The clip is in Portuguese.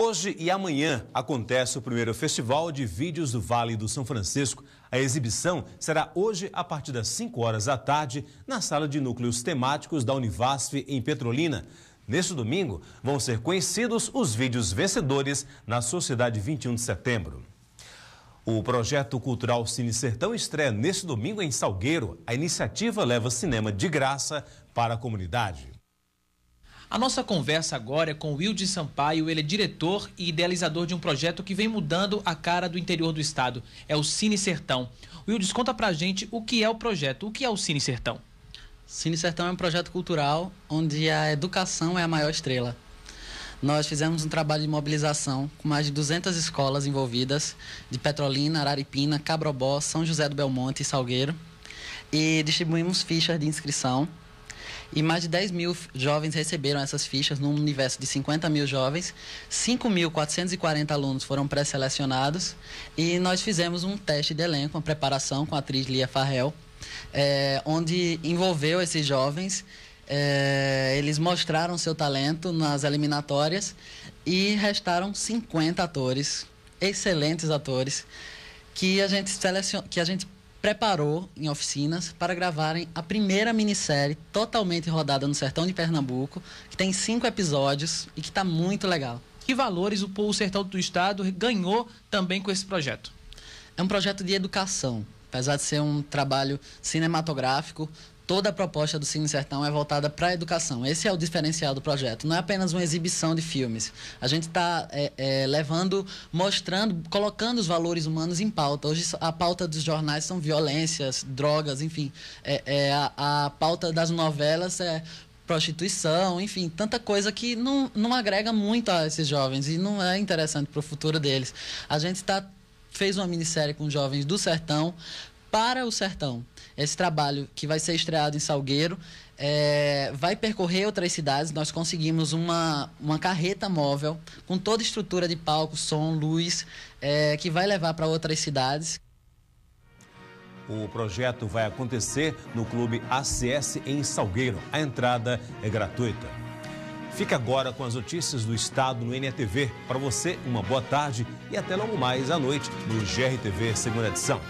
Hoje e amanhã acontece o primeiro Festival de Vídeos do Vale do São Francisco. A exibição será hoje a partir das 5 horas da tarde na Sala de Núcleos Temáticos da Univasf em Petrolina. Neste domingo vão ser conhecidos os vídeos vencedores na Sociedade 21 de Setembro. O projeto cultural Cine Sertão estreia neste domingo em Salgueiro. A iniciativa leva cinema de graça para a comunidade. A nossa conversa agora é com Wilde Sampaio, ele é diretor e idealizador de um projeto que vem mudando a cara do interior do estado, é o Cine Sertão. Wilde, conta pra gente o que é o projeto, o que é o Cine Sertão? Cine Sertão é um projeto cultural onde a educação é a maior estrela. Nós fizemos um trabalho de mobilização com mais de 200 escolas envolvidas, de Petrolina, Araripina, Cabrobó, São José do Belmonte e Salgueiro. E distribuímos fichas de inscrição e mais de 10 mil jovens receberam essas fichas num universo de 50 mil jovens. 5.440 alunos foram pré-selecionados e nós fizemos um teste de elenco, uma preparação com a atriz Lia Farrell, é, onde envolveu esses jovens. É, eles mostraram seu talento nas eliminatórias e restaram 50 atores, excelentes atores, que a gente selecion... que a gente preparou em oficinas para gravarem a primeira minissérie totalmente rodada no sertão de Pernambuco, que tem cinco episódios e que está muito legal. Que valores o Povo Sertão do Estado ganhou também com esse projeto? É um projeto de educação. Apesar de ser um trabalho cinematográfico, Toda a proposta do Cine Sertão é voltada para a educação. Esse é o diferencial do projeto. Não é apenas uma exibição de filmes. A gente está é, é, levando, mostrando, colocando os valores humanos em pauta. Hoje a pauta dos jornais são violências, drogas, enfim. É, é, a, a pauta das novelas é prostituição, enfim, tanta coisa que não, não agrega muito a esses jovens e não é interessante para o futuro deles. A gente tá, fez uma minissérie com jovens do sertão para o sertão. Esse trabalho que vai ser estreado em Salgueiro é, vai percorrer outras cidades. Nós conseguimos uma, uma carreta móvel com toda estrutura de palco, som, luz, é, que vai levar para outras cidades. O projeto vai acontecer no Clube ACS em Salgueiro. A entrada é gratuita. Fica agora com as notícias do Estado no NTV. Para você, uma boa tarde e até logo mais à noite no GRTV Segunda Edição.